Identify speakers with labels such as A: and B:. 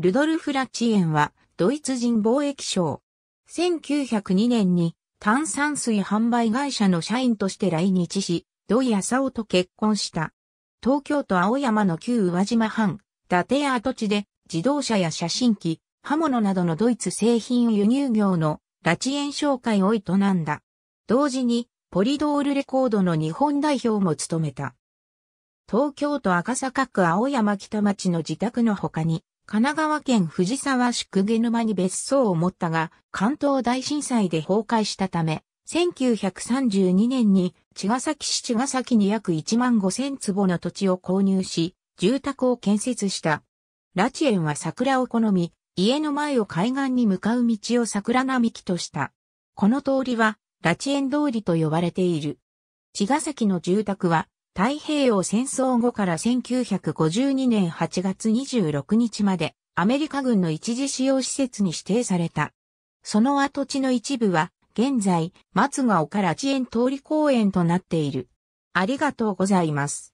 A: ルドルフ・ラチエンは、ドイツ人貿易商。1902年に炭酸水販売会社の社員として来日し、土井浅尾と結婚した。東京都青山の旧宇和島藩、伊達や跡地で自動車や写真機、刃物などのドイツ製品輸入業のラチエン商会を営んだ。同時にポリドールレコードの日本代表も務めた。東京都赤坂区青山北町の自宅の他に、神奈川県藤沢宿毛沼に別荘を持ったが、関東大震災で崩壊したため、1932年に茅ヶ崎市茅ヶ崎に約1万5千坪の土地を購入し、住宅を建設した。拉致園は桜を好み、家の前を海岸に向かう道を桜並木とした。この通りは、拉致園通りと呼ばれている。茅ヶ崎の住宅は、太平洋戦争後から1952年8月26日までアメリカ軍の一時使用施設に指定された。その跡地の一部は現在松川丘ら地園通り公園となっている。ありがとうござ
B: います。